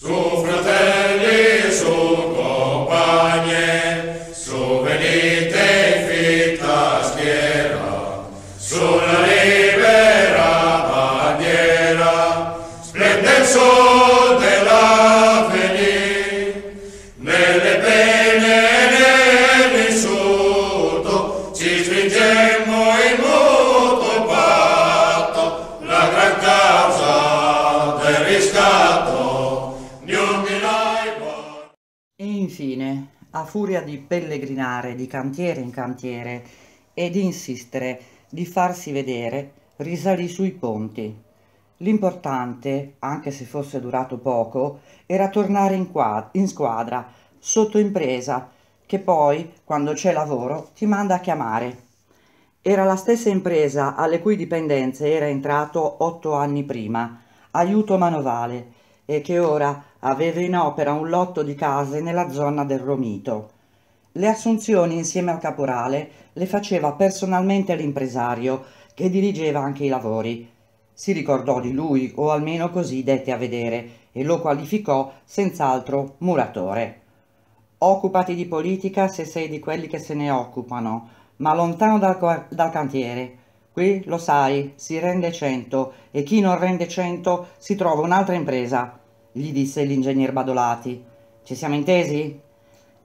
Sofra furia di pellegrinare di cantiere in cantiere e di insistere, di farsi vedere, risalì sui ponti. L'importante, anche se fosse durato poco, era tornare in, in squadra, sotto impresa, che poi, quando c'è lavoro, ti manda a chiamare. Era la stessa impresa alle cui dipendenze era entrato otto anni prima, aiuto manovale, e che ora aveva in opera un lotto di case nella zona del Romito. Le assunzioni insieme al caporale le faceva personalmente l'impresario, che dirigeva anche i lavori. Si ricordò di lui, o almeno così dette a vedere, e lo qualificò senz'altro muratore. Occupati di politica se sei di quelli che se ne occupano, ma lontano dal, dal cantiere. Qui, lo sai, si rende cento, e chi non rende cento si trova un'altra impresa gli disse l'ingegner Badolati. Ci siamo intesi?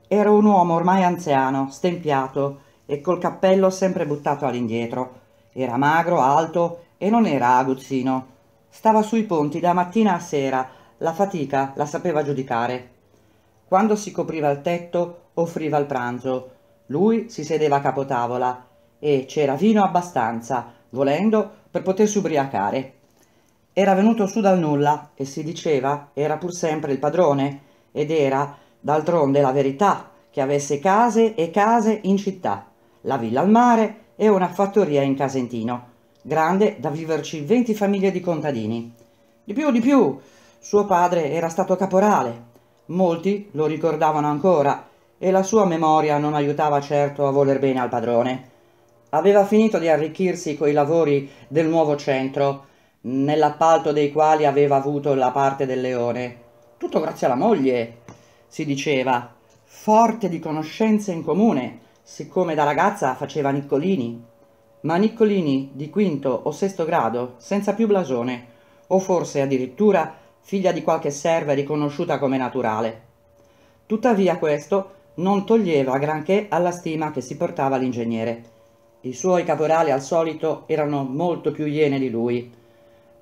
Era un uomo ormai anziano, stempiato e col cappello sempre buttato all'indietro. Era magro, alto e non era aguzzino. Stava sui ponti da mattina a sera, la fatica la sapeva giudicare. Quando si copriva il tetto, offriva il pranzo. Lui si sedeva a capotavola e c'era vino abbastanza, volendo, per potersi ubriacare. Era venuto su dal nulla e si diceva era pur sempre il padrone ed era, d'altronde, la verità che avesse case e case in città, la villa al mare e una fattoria in Casentino, grande da viverci 20 famiglie di contadini. Di più, di più, suo padre era stato caporale. Molti lo ricordavano ancora e la sua memoria non aiutava certo a voler bene al padrone. Aveva finito di arricchirsi coi lavori del nuovo centro nell'appalto dei quali aveva avuto la parte del leone. Tutto grazie alla moglie, si diceva, forte di conoscenze in comune, siccome da ragazza faceva Niccolini. Ma Niccolini di quinto o sesto grado, senza più blasone, o forse addirittura figlia di qualche serva riconosciuta come naturale. Tuttavia questo non toglieva granché alla stima che si portava l'ingegnere. I suoi caporali al solito erano molto più iene di lui,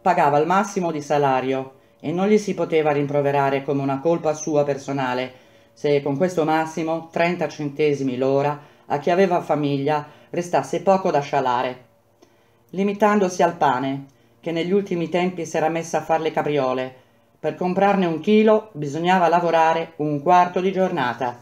pagava il massimo di salario e non gli si poteva rimproverare come una colpa sua personale se con questo massimo 30 centesimi l'ora a chi aveva famiglia restasse poco da scialare. Limitandosi al pane, che negli ultimi tempi s'era messa a far le capriole, per comprarne un chilo bisognava lavorare un quarto di giornata.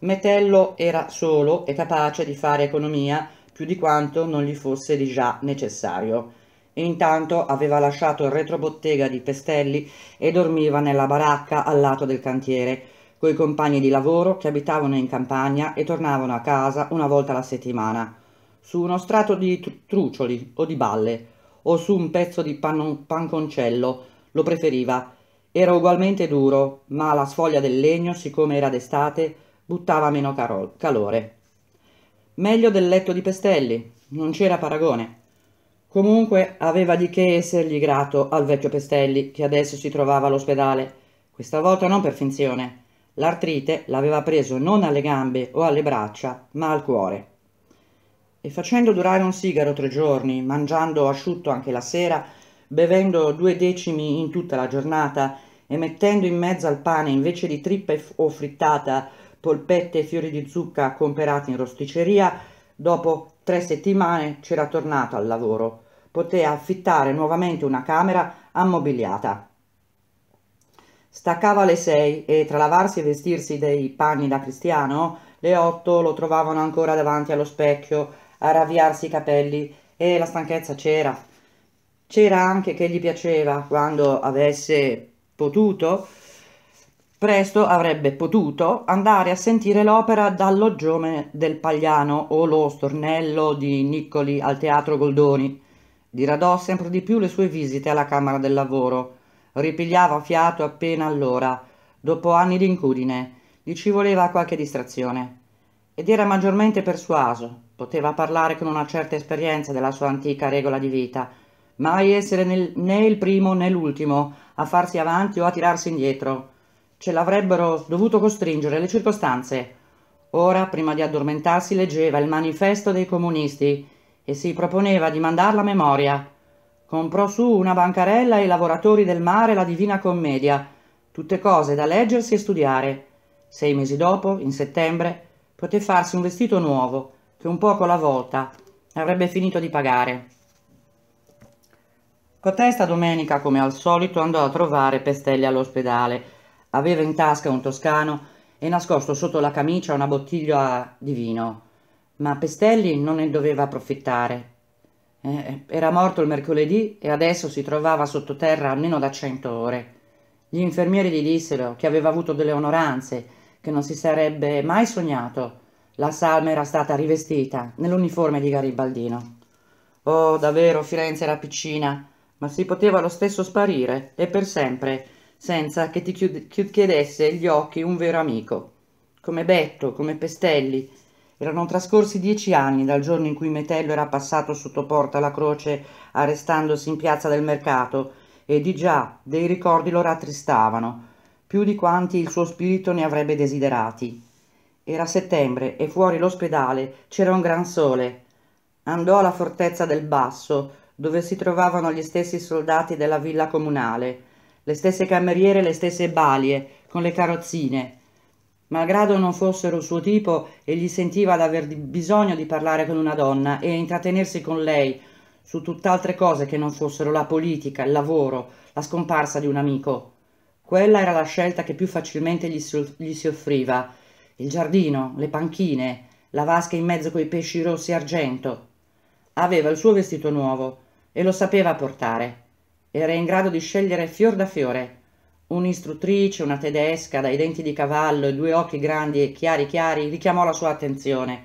Metello era solo e capace di fare economia più di quanto non gli fosse di già necessario Intanto aveva lasciato il retrobottega di Pestelli e dormiva nella baracca al lato del cantiere, coi compagni di lavoro che abitavano in campagna e tornavano a casa una volta alla settimana, su uno strato di tr trucioli o di balle, o su un pezzo di pan panconcello, lo preferiva. Era ugualmente duro, ma la sfoglia del legno, siccome era d'estate, buttava meno calore. Meglio del letto di Pestelli, non c'era paragone. Comunque aveva di che essergli grato al vecchio Pestelli che adesso si trovava all'ospedale, questa volta non per finzione. L'artrite l'aveva preso non alle gambe o alle braccia, ma al cuore. E facendo durare un sigaro tre giorni, mangiando asciutto anche la sera, bevendo due decimi in tutta la giornata e mettendo in mezzo al pane invece di trippe o frittata polpette e fiori di zucca comperati in rosticeria, Dopo tre settimane c'era tornato al lavoro. Poté affittare nuovamente una camera ammobiliata. Staccava alle sei e tra lavarsi e vestirsi dei panni da cristiano, le otto lo trovavano ancora davanti allo specchio a ravviarsi i capelli e la stanchezza c'era. C'era anche che gli piaceva, quando avesse potuto, Presto avrebbe potuto andare a sentire l'opera dall'Oggiome del Pagliano o lo stornello di Niccoli al Teatro Goldoni. Diradò sempre di più le sue visite alla Camera del Lavoro. Ripigliava fiato appena allora, dopo anni di incudine. Gli ci voleva qualche distrazione. Ed era maggiormente persuaso. Poteva parlare con una certa esperienza della sua antica regola di vita. Mai essere nel, né il primo né l'ultimo a farsi avanti o a tirarsi indietro ce l'avrebbero dovuto costringere le circostanze. Ora, prima di addormentarsi, leggeva il manifesto dei comunisti e si proponeva di mandarla a memoria. Comprò su una bancarella ai lavoratori del mare la Divina Commedia, tutte cose da leggersi e studiare. Sei mesi dopo, in settembre, poté farsi un vestito nuovo, che un poco alla volta avrebbe finito di pagare. Cotesta domenica, come al solito, andò a trovare Pestelli all'ospedale, Aveva in tasca un toscano e nascosto sotto la camicia una bottiglia di vino, ma Pestelli non ne doveva approfittare. Eh, era morto il mercoledì e adesso si trovava sottoterra almeno da cento ore. Gli infermieri gli dissero che aveva avuto delle onoranze, che non si sarebbe mai sognato. La salma era stata rivestita nell'uniforme di Garibaldino. Oh, davvero, Firenze era piccina, ma si poteva lo stesso sparire, e per sempre, senza che ti chiud- chiudesse gli occhi un vero amico. Come Betto, come Pestelli. Erano trascorsi dieci anni dal giorno in cui Metello era passato sotto porta alla croce arrestandosi in piazza del mercato e di già dei ricordi lo rattristavano, più di quanti il suo spirito ne avrebbe desiderati. Era settembre e fuori l'ospedale c'era un gran sole. Andò alla fortezza del Basso, dove si trovavano gli stessi soldati della villa comunale, le stesse cameriere, le stesse balie, con le carrozzine. Malgrado non fossero il suo tipo, egli sentiva d'aver bisogno di parlare con una donna e intrattenersi con lei su tutt'altre cose che non fossero la politica, il lavoro, la scomparsa di un amico. Quella era la scelta che più facilmente gli si, gli si offriva. Il giardino, le panchine, la vasca in mezzo coi pesci rossi e argento. Aveva il suo vestito nuovo e lo sapeva portare. Era in grado di scegliere fior da fiore. Un'istruttrice, una tedesca, dai denti di cavallo e due occhi grandi e chiari chiari, richiamò la sua attenzione.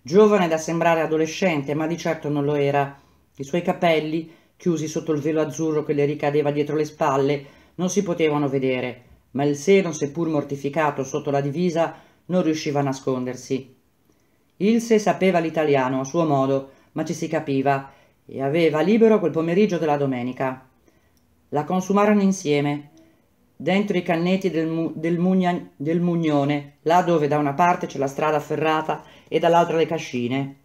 Giovane da sembrare adolescente, ma di certo non lo era. I suoi capelli, chiusi sotto il velo azzurro che le ricadeva dietro le spalle, non si potevano vedere, ma il seno, seppur mortificato sotto la divisa, non riusciva a nascondersi. Ilse sapeva l'italiano a suo modo, ma ci si capiva, e aveva libero quel pomeriggio della domenica. La consumarono insieme, dentro i canneti del, mu del, mugna del Mugnone, là dove da una parte c'è la strada ferrata e dall'altra le cascine.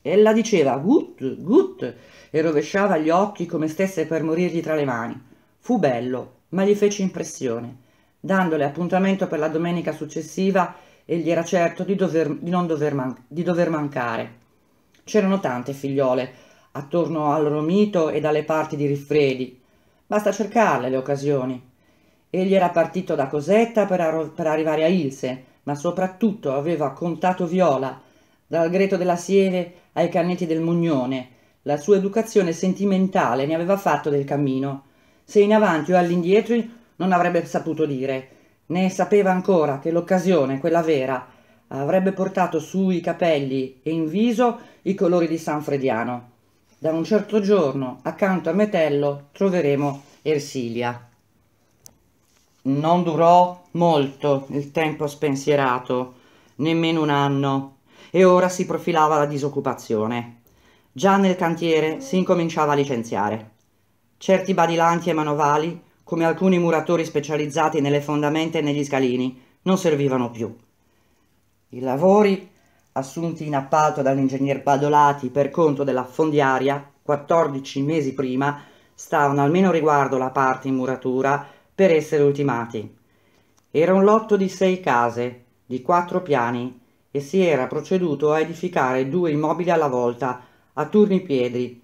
Ella diceva gut, gut e rovesciava gli occhi come stesse per morirgli tra le mani. Fu bello, ma gli fece impressione. Dandole appuntamento per la domenica successiva, e gli era certo di, dover, di non dover, man di dover mancare. C'erano tante figliole attorno al Romito e dalle parti di Riffredi, Basta cercarle le occasioni. Egli era partito da Cosetta per, per arrivare a Ilse, ma soprattutto aveva contato Viola, dal greto della Sieve ai canneti del Mugnone. La sua educazione sentimentale ne aveva fatto del cammino. Se in avanti o all'indietro non avrebbe saputo dire, né sapeva ancora che l'occasione, quella vera, avrebbe portato sui capelli e in viso i colori di San Frediano. Da un certo giorno, accanto a Metello, troveremo Ersilia. Non durò molto il tempo spensierato, nemmeno un anno, e ora si profilava la disoccupazione. Già nel cantiere si incominciava a licenziare. Certi badilanti e manovali, come alcuni muratori specializzati nelle fondamenta e negli scalini, non servivano più. I lavori assunti in appalto dall'ingegner Badolati per conto della fondiaria 14 mesi prima stavano almeno riguardo la parte in muratura per essere ultimati. Era un lotto di sei case, di quattro piani, e si era proceduto a edificare due immobili alla volta, a turni piedi,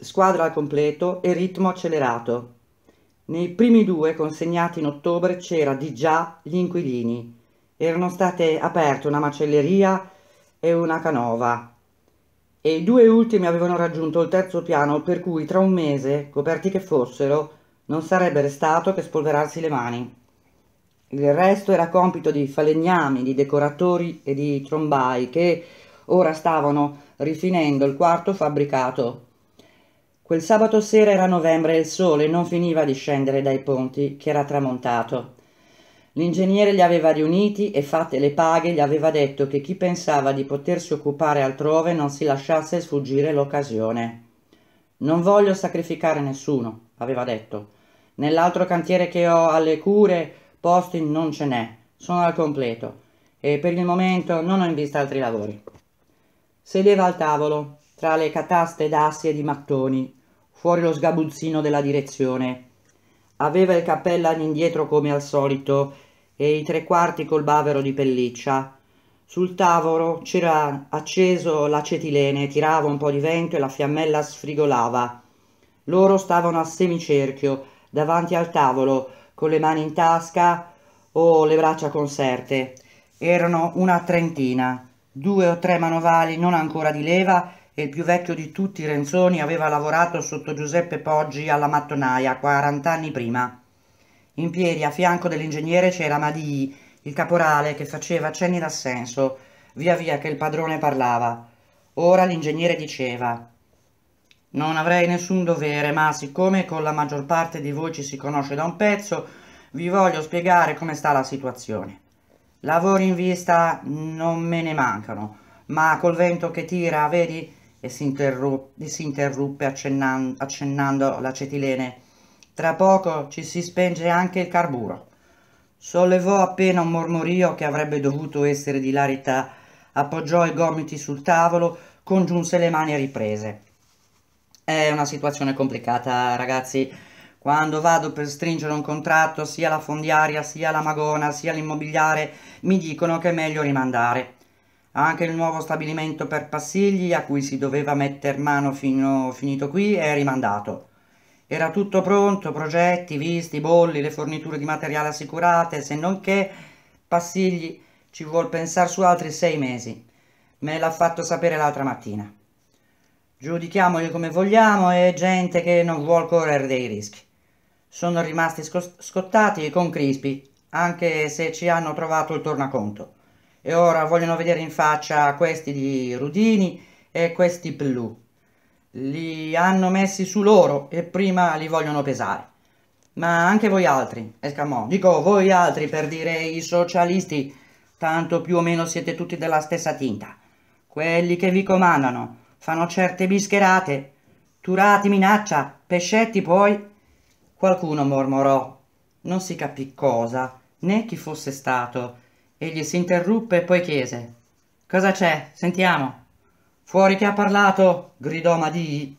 squadra al completo e ritmo accelerato. Nei primi due consegnati in ottobre c'era di già gli inquilini. Erano state aperte una macelleria e una canova e i due ultimi avevano raggiunto il terzo piano per cui tra un mese, coperti che fossero, non sarebbe restato che spolverarsi le mani. Il resto era compito di falegnami, di decoratori e di trombai che ora stavano rifinendo il quarto fabbricato. Quel sabato sera era novembre e il sole non finiva di scendere dai ponti che era tramontato. L'ingegnere li aveva riuniti e fatte le paghe gli aveva detto che chi pensava di potersi occupare altrove non si lasciasse sfuggire l'occasione. Non voglio sacrificare nessuno, aveva detto. Nell'altro cantiere che ho alle cure posti non ce n'è, sono al completo e per il momento non ho in vista altri lavori. Sedeva al tavolo, tra le cataste d'assi e di mattoni, fuori lo sgabuzzino della direzione. Aveva il cappello all'indietro come al solito e i tre quarti col bavero di pelliccia. Sul tavolo c'era acceso l'acetilene, tirava un po' di vento e la fiammella sfrigolava. Loro stavano a semicerchio, davanti al tavolo, con le mani in tasca o le braccia conserte. Erano una trentina, due o tre manovali non ancora di leva e il più vecchio di tutti, Renzoni, aveva lavorato sotto Giuseppe Poggi alla mattonaia, 40 anni prima. In piedi a fianco dell'ingegnere c'era Madii, il caporale, che faceva cenni d'assenso, via via che il padrone parlava. Ora l'ingegnere diceva «Non avrei nessun dovere, ma siccome con la maggior parte di voi ci si conosce da un pezzo, vi voglio spiegare come sta la situazione. Lavori in vista non me ne mancano, ma col vento che tira, vedi?» E si, interruppe, si interruppe accennando, accennando l'acetilene tra poco ci si spenge anche il carburo. Sollevò appena un mormorio che avrebbe dovuto essere di larità, appoggiò i gomiti sul tavolo, congiunse le mani e riprese. È una situazione complicata, ragazzi. Quando vado per stringere un contratto, sia la fondiaria, sia la magona, sia l'immobiliare, mi dicono che è meglio rimandare. Anche il nuovo stabilimento per passigli, a cui si doveva metter mano fino finito qui, è rimandato. Era tutto pronto, progetti, visti, bolli, le forniture di materiale assicurate, se non che passigli ci vuol pensare su altri sei mesi. Me l'ha fatto sapere l'altra mattina. Giudichiamoli come vogliamo, è gente che non vuol correre dei rischi. Sono rimasti scottati e con crispi, anche se ci hanno trovato il tornaconto. E ora vogliono vedere in faccia questi di Rudini e questi Pellù li hanno messi su loro e prima li vogliono pesare. Ma anche voi altri, esclamò, dico voi altri per dire i socialisti, tanto più o meno siete tutti della stessa tinta. Quelli che vi comandano fanno certe bischerate, turati minaccia, pescetti poi. Qualcuno mormorò, non si capì cosa, né chi fosse stato. Egli si interruppe e poi chiese: Cosa c'è? Sentiamo. Fuori che ha parlato! gridò Madì.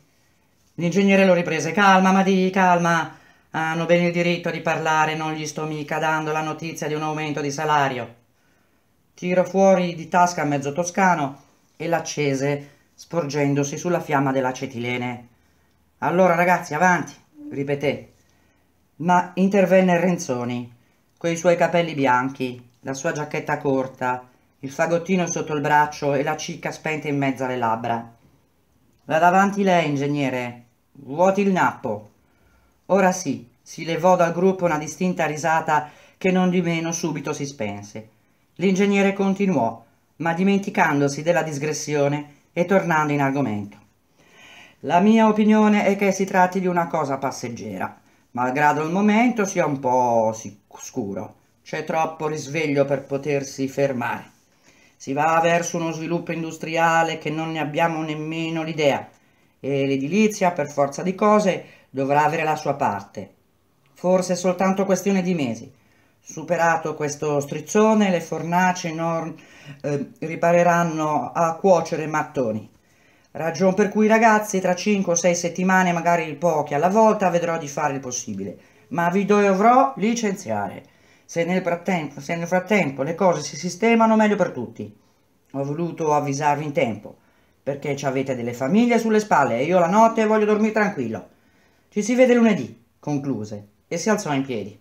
L'ingegnere lo riprese. Calma, Madì, calma. Hanno bene il diritto di parlare, non gli sto mica dando la notizia di un aumento di salario. Tirò fuori di tasca mezzo toscano e l'accese, sporgendosi sulla fiamma dell'acetilene. Allora ragazzi, avanti, ripeté. Ma intervenne Renzoni, coi suoi capelli bianchi, la sua giacchetta corta, il fagottino sotto il braccio e la cicca spenta in mezzo alle labbra. Va davanti lei, ingegnere. Vuoti il nappo. Ora sì, si levò dal gruppo una distinta risata che non di meno subito si spense. L'ingegnere continuò, ma dimenticandosi della digressione e tornando in argomento. La mia opinione è che si tratti di una cosa passeggera, malgrado il momento sia un po' scuro. C'è troppo risveglio per potersi fermare. Si va verso uno sviluppo industriale che non ne abbiamo nemmeno l'idea e l'edilizia, per forza di cose, dovrà avere la sua parte. Forse è soltanto questione di mesi. Superato questo strizzone, le fornaci non eh, ripareranno a cuocere mattoni. Ragion per cui ragazzi tra 5 o 6 settimane, magari pochi alla volta, vedrò di fare il possibile, ma vi dovrò licenziare se nel, frattempo, se nel frattempo le cose si sistemano meglio per tutti. Ho voluto avvisarvi in tempo, perché ci avete delle famiglie sulle spalle e io la notte voglio dormire tranquillo. Ci si vede lunedì, concluse, e si alzò in piedi.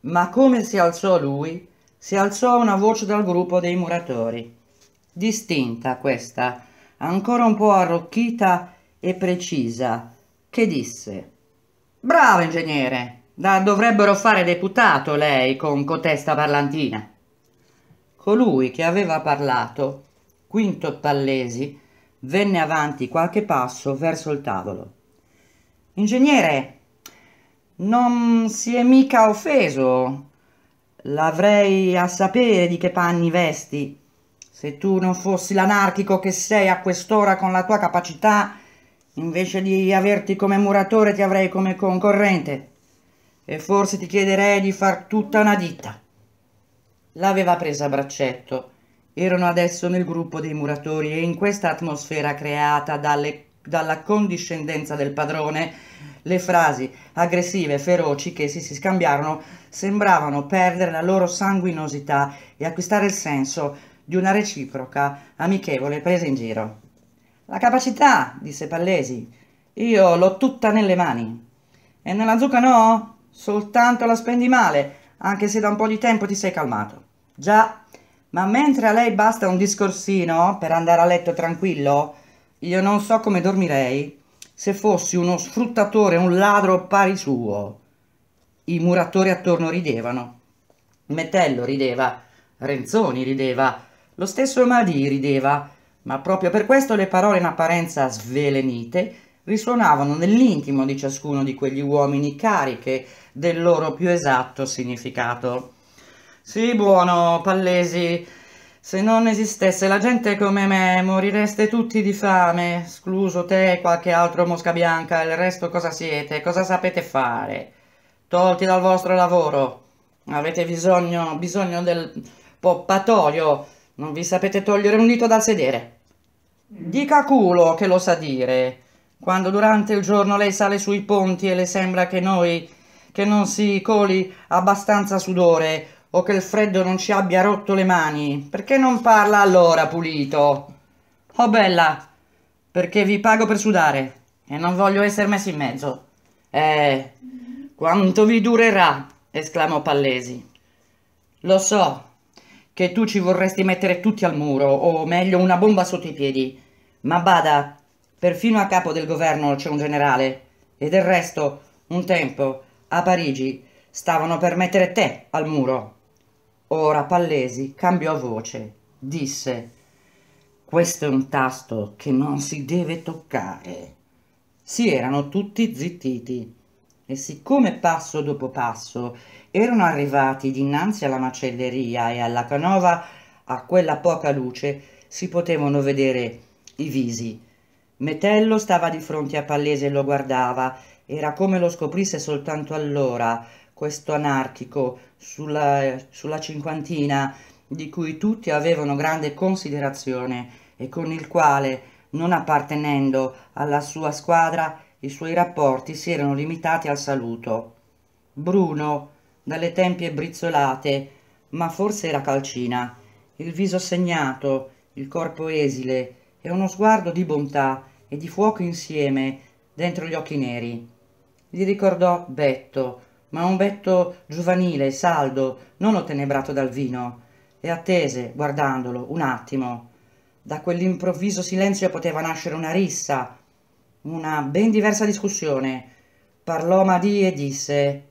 Ma come si alzò lui, si alzò una voce dal gruppo dei muratori. Distinta questa, ancora un po' arrocchita e precisa, che disse Bravo ingegnere! Da dovrebbero fare deputato lei con cotesta parlantina. Colui che aveva parlato, Quinto Pallesi, venne avanti qualche passo verso il tavolo. Ingegnere, non si è mica offeso. L'avrei a sapere di che panni vesti. Se tu non fossi l'anarchico che sei a quest'ora con la tua capacità, invece di averti come muratore ti avrei come concorrente e forse ti chiederei di far tutta una ditta. L'aveva presa a braccetto. Erano adesso nel gruppo dei muratori e in questa atmosfera creata dalle, dalla condiscendenza del padrone, le frasi aggressive, e feroci che si, si scambiarono sembravano perdere la loro sanguinosità e acquistare il senso di una reciproca, amichevole presa in giro. La capacità, disse Pallesi, io l'ho tutta nelle mani. E nella zucca no? Soltanto la spendi male, anche se da un po' di tempo ti sei calmato. Già, ma mentre a lei basta un discorsino per andare a letto tranquillo, io non so come dormirei se fossi uno sfruttatore, un ladro pari suo. I muratori attorno ridevano. Metello rideva, Renzoni rideva, lo stesso Amadì rideva, ma proprio per questo le parole in apparenza svelenite risuonavano nell'intimo di ciascuno di quegli uomini cariche del loro più esatto significato. Sì, buono, Pallesi, se non esistesse la gente come me, morireste tutti di fame, escluso te e qualche altro mosca bianca, il resto cosa siete, cosa sapete fare? Tolti dal vostro lavoro, avete bisogno, bisogno del poppatoio, non vi sapete togliere un dito dal sedere. Dica culo che lo sa dire, quando durante il giorno lei sale sui ponti e le sembra che noi, che non si coli abbastanza sudore o che il freddo non ci abbia rotto le mani, perché non parla allora, pulito? Oh bella, perché vi pago per sudare e non voglio essere messo in mezzo. Eh, quanto vi durerà? esclamò Pallesi. Lo so che tu ci vorresti mettere tutti al muro, o meglio una bomba sotto i piedi, ma bada, Perfino a capo del governo c'è un generale. E del resto, un tempo, a Parigi, stavano per mettere te al muro. Ora Pallesi cambiò voce. Disse, questo è un tasto che non si deve toccare. Si erano tutti zittiti e siccome passo dopo passo erano arrivati dinanzi alla macelleria e alla canova, a quella poca luce si potevano vedere i visi Metello stava di fronte a Pallese e lo guardava. Era come lo scoprisse soltanto allora, questo anarchico, sulla, sulla cinquantina, di cui tutti avevano grande considerazione e con il quale, non appartenendo alla sua squadra, i suoi rapporti si erano limitati al saluto. Bruno, dalle tempie brizzolate, ma forse era calcina, il viso segnato, il corpo esile e uno sguardo di bontà e di fuoco insieme dentro gli occhi neri. Gli ricordò Betto, ma un Betto giovanile, saldo, non ottenebrato dal vino, e attese, guardandolo, un attimo. Da quell'improvviso silenzio poteva nascere una rissa, una ben diversa discussione. Parlò Madì e disse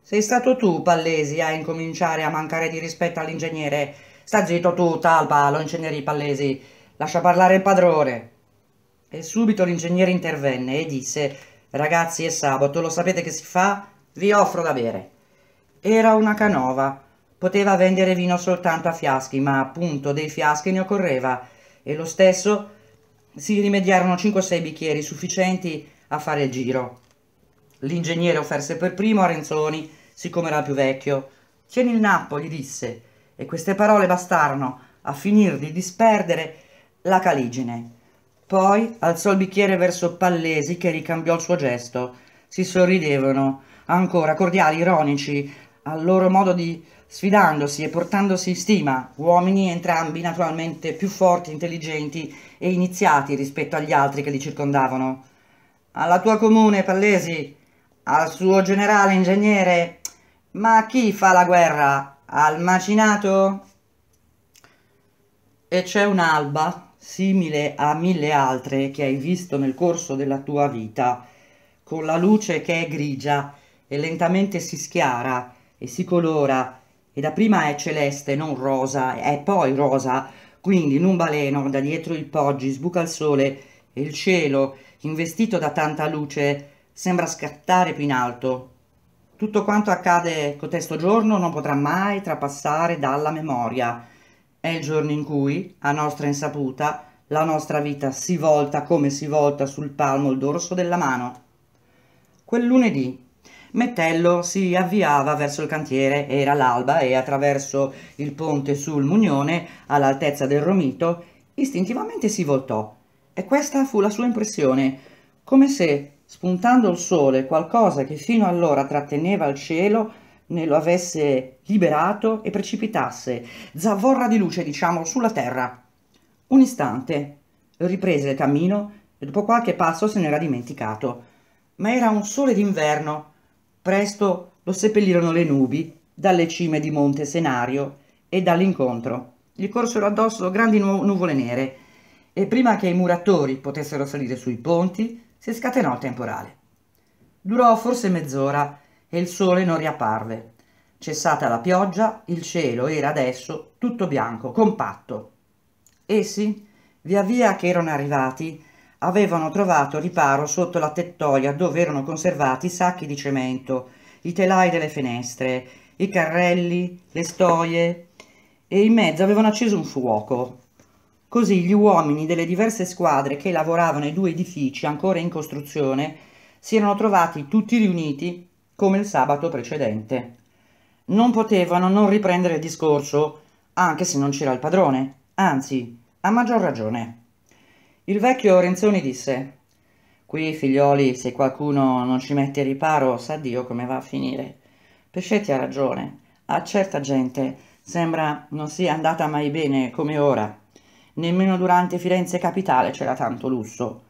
«Sei stato tu, Pallesi, a incominciare a mancare di rispetto all'ingegnere. Sta zitto tu, Talpa, lo incenerì Pallesi. Lascia parlare il padrone». E subito l'ingegnere intervenne e disse Ragazzi è sabato, lo sapete che si fa? Vi offro da bere. Era una canova. Poteva vendere vino soltanto a fiaschi, ma appunto dei fiaschi ne occorreva. E lo stesso si rimediarono 5-6 bicchieri sufficienti a fare il giro. L'ingegnere offerse per primo a Renzoni, siccome era più vecchio. Tieni il nappo, gli disse, e queste parole bastarono a finir di disperdere la caligine. Poi alzò il bicchiere verso Pallesi che ricambiò il suo gesto. Si sorridevano, ancora cordiali, ironici, al loro modo di sfidandosi e portandosi in stima, uomini entrambi naturalmente più forti, intelligenti e iniziati rispetto agli altri che li circondavano. Alla tua comune, Pallesi, al suo generale ingegnere, ma chi fa la guerra? Al macinato? E c'è un'alba simile a mille altre che hai visto nel corso della tua vita, con la luce che è grigia e lentamente si schiara e si colora e dapprima è celeste, non rosa, è poi rosa, quindi in un baleno da dietro il poggi sbuca il sole e il cielo, investito da tanta luce, sembra scattare più in alto. Tutto quanto accade cotesto giorno non potrà mai trapassare dalla memoria, è il giorno in cui, a nostra insaputa, la nostra vita si volta come si volta sul palmo il dorso della mano. Quel lunedì Mettello si avviava verso il cantiere, era l'alba e attraverso il ponte sul Mugnone, all'altezza del Romito, istintivamente si voltò. E questa fu la sua impressione, come se, spuntando il sole, qualcosa che fino allora tratteneva il cielo, ne lo avesse liberato e precipitasse, zavorra di luce, diciamo, sulla terra. Un istante riprese il cammino e dopo qualche passo se n'era dimenticato. Ma era un sole d'inverno. Presto lo seppellirono le nubi dalle cime di Monte Senario e dall'incontro. Gli corsero addosso grandi nu nuvole nere e prima che i muratori potessero salire sui ponti si scatenò il temporale. Durò forse mezz'ora e il sole non riapparve. Cessata la pioggia, il cielo era adesso tutto bianco, compatto. Essi, via via che erano arrivati, avevano trovato riparo sotto la tettoia dove erano conservati i sacchi di cemento, i telai delle finestre, i carrelli, le stoie, e in mezzo avevano acceso un fuoco. Così gli uomini delle diverse squadre che lavoravano i due edifici ancora in costruzione si erano trovati tutti riuniti come il sabato precedente. Non potevano non riprendere il discorso, anche se non c'era il padrone, anzi, a maggior ragione. Il vecchio Renzoni disse Qui, figlioli, se qualcuno non ci mette riparo, sa Dio come va a finire. Pescetti ha ragione. A certa gente sembra non sia andata mai bene come ora. Nemmeno durante Firenze Capitale c'era tanto lusso.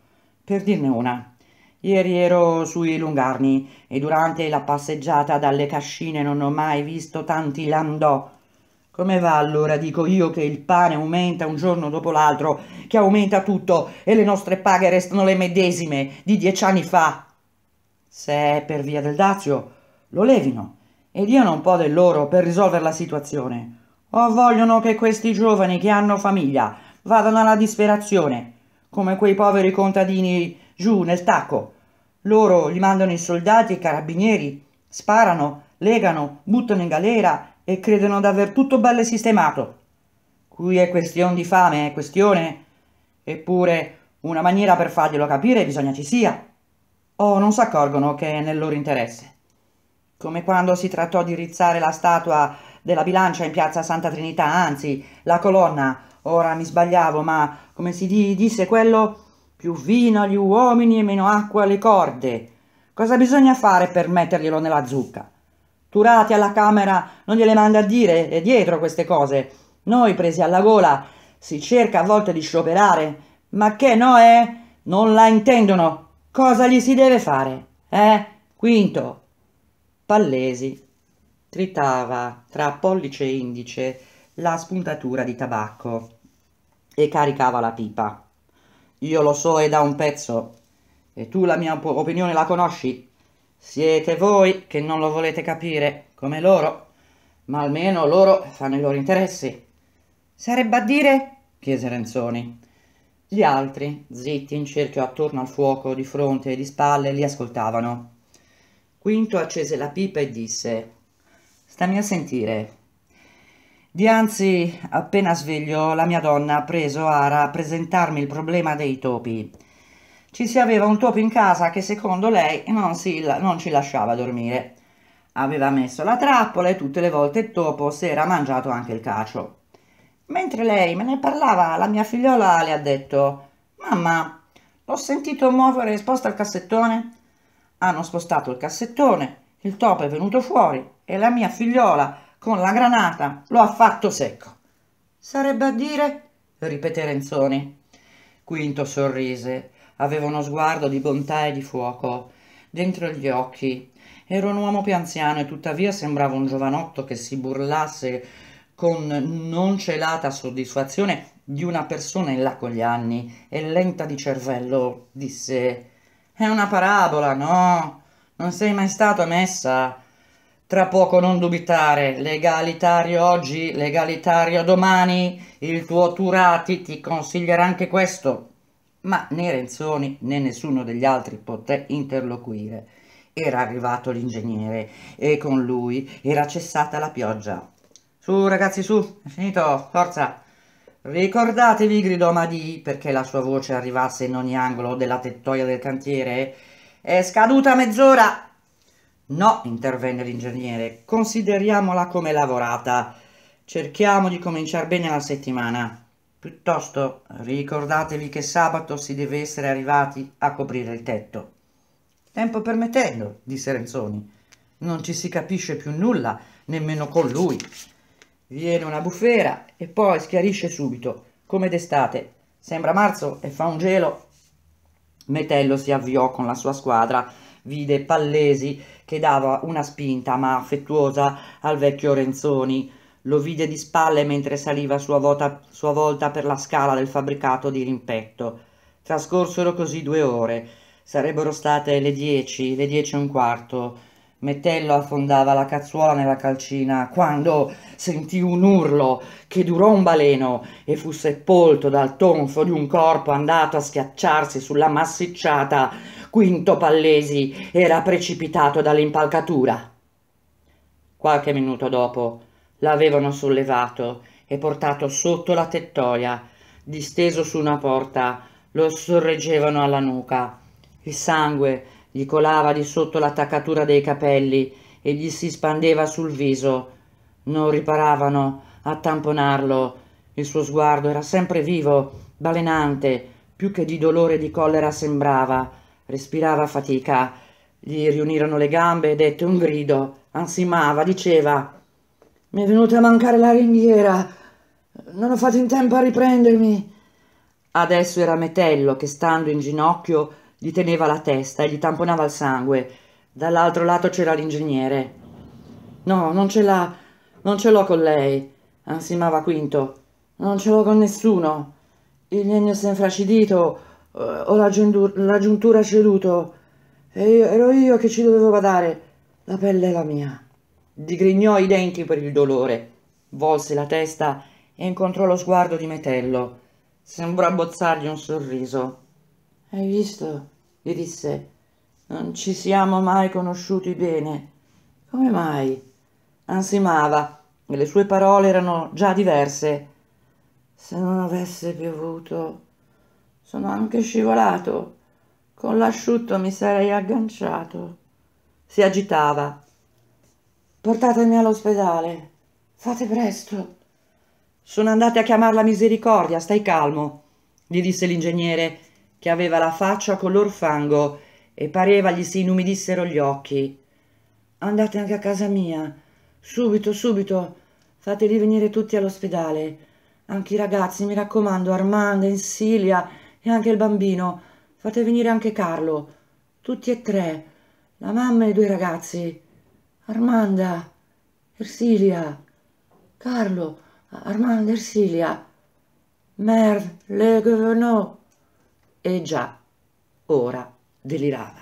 Per dirne una, Ieri ero sui Lungarni e durante la passeggiata dalle cascine non ho mai visto tanti landò. Come va allora, dico io, che il pane aumenta un giorno dopo l'altro, che aumenta tutto e le nostre paghe restano le medesime di dieci anni fa? Se è per via del dazio, lo levino e diano un po' del loro per risolvere la situazione. O vogliono che questi giovani che hanno famiglia vadano alla disperazione, come quei poveri contadini giù nel tacco. Loro li mandano i soldati e i carabinieri, sparano, legano, buttano in galera e credono d'aver tutto belle sistemato. Qui è questione di fame, è questione... Eppure una maniera per farglielo capire bisogna ci sia. O oh, non si accorgono che è nel loro interesse. Come quando si trattò di rizzare la statua della bilancia in piazza Santa Trinità, anzi, la colonna, ora mi sbagliavo, ma come si disse quello più vino agli uomini e meno acqua alle corde. Cosa bisogna fare per metterglielo nella zucca? Turati alla Camera non gliele manda a dire, è dietro queste cose. Noi presi alla gola si cerca a volte di scioperare, ma che no è? Eh? Non la intendono. Cosa gli si deve fare? Eh? Quinto. Pallesi tritava tra pollice e indice la spuntatura di tabacco e caricava la pipa. Io lo so è da un pezzo e tu la mia opinione la conosci. Siete voi che non lo volete capire, come loro, ma almeno loro fanno i loro interessi. Sarebbe a dire? chiese Renzoni. Gli altri, zitti in cerchio attorno al fuoco, di fronte e di spalle, li ascoltavano. Quinto accese la pipa e disse Stammi a sentire, Dianzi, appena sveglio, la mia donna ha preso a rappresentarmi il problema dei topi. Ci si aveva un topo in casa che secondo lei non, si, non ci lasciava dormire. Aveva messo la trappola e tutte le volte il topo si era mangiato anche il cacio. Mentre lei me ne parlava, la mia figliola le ha detto «Mamma, l'ho sentito muovere e sposta il cassettone?» Hanno spostato il cassettone, il topo è venuto fuori e la mia figliola con la granata, lo ha fatto secco. Sarebbe a dire? ripeté Renzoni. Quinto sorrise. Aveva uno sguardo di bontà e di fuoco. Dentro gli occhi. Era un uomo più anziano e tuttavia sembrava un giovanotto che si burlasse con non celata soddisfazione di una persona in là con gli anni e lenta di cervello, disse: È una parabola, no? Non sei mai stato messa tra poco non dubitare, legalitario oggi, legalitario domani, il tuo Turati ti consiglierà anche questo. Ma né Renzoni né nessuno degli altri poté interloquire. Era arrivato l'ingegnere e con lui era cessata la pioggia. Su ragazzi su, è finito, forza! Ricordatevi, gridò Madì, perché la sua voce arrivasse in ogni angolo della tettoia del cantiere. È scaduta mezz'ora, No, intervenne l'ingegnere, consideriamola come lavorata. Cerchiamo di cominciare bene la settimana. Piuttosto ricordatevi che sabato si deve essere arrivati a coprire il tetto. Tempo permettendo, disse Renzoni. Non ci si capisce più nulla, nemmeno con lui. Viene una bufera e poi schiarisce subito, come d'estate. Sembra marzo e fa un gelo. Metello si avviò con la sua squadra vide Pallesi che dava una spinta ma affettuosa al vecchio Renzoni. Lo vide di spalle mentre saliva a sua, vota, sua volta per la scala del fabbricato di rimpetto. Trascorsero così due ore. Sarebbero state le dieci, le dieci e un quarto Metello affondava la cazzuola nella calcina quando sentì un urlo che durò un baleno e fu sepolto dal tonfo di un corpo andato a schiacciarsi sulla massicciata. Quinto Pallesi era precipitato dall'impalcatura. Qualche minuto dopo l'avevano sollevato e portato sotto la tettoia. Disteso su una porta, lo sorreggevano alla nuca. Il sangue gli colava di sotto l'attaccatura dei capelli e gli si spandeva sul viso. Non riparavano a tamponarlo. Il suo sguardo era sempre vivo, balenante, più che di dolore e di collera sembrava. Respirava a fatica. Gli riunirono le gambe ed dette un grido. Ansimava, diceva «Mi è venuta a mancare la ringhiera. Non ho fatto in tempo a riprendermi». Adesso era Metello che, stando in ginocchio, gli teneva la testa e gli tamponava il sangue. Dall'altro lato c'era l'ingegnere. No, non ce l'ha, non ce l'ho con lei, ansimava Quinto. Non ce l'ho con nessuno. Il legno si è infracidito, eh, ho la, giuntura ceduto. E io, ero io che ci dovevo badare. La pelle è la mia. Digrignò i denti per il dolore. Volse la testa e incontrò lo sguardo di Metello. Sembrò abbozzargli un sorriso. Hai visto? gli disse. Non ci siamo mai conosciuti bene. Come mai? Ansimava e le sue parole erano già diverse. Se non avesse piovuto, sono anche scivolato. Con l'asciutto mi sarei agganciato. Si agitava. Portatemi all'ospedale. Fate presto. Sono andate a chiamare la misericordia, stai calmo, gli disse l'ingegnere che aveva la faccia color fango e pareva gli si inumidissero gli occhi. Andate anche a casa mia, subito, subito, fateli venire tutti all'ospedale. Anche i ragazzi, mi raccomando, Armanda, Insilia e anche il bambino. Fate venire anche Carlo. Tutti e tre, la mamma e i due ragazzi. Armanda, Ersilia, Carlo, Armanda, Ersilia. Merde, le gouverneur e già ora delirava.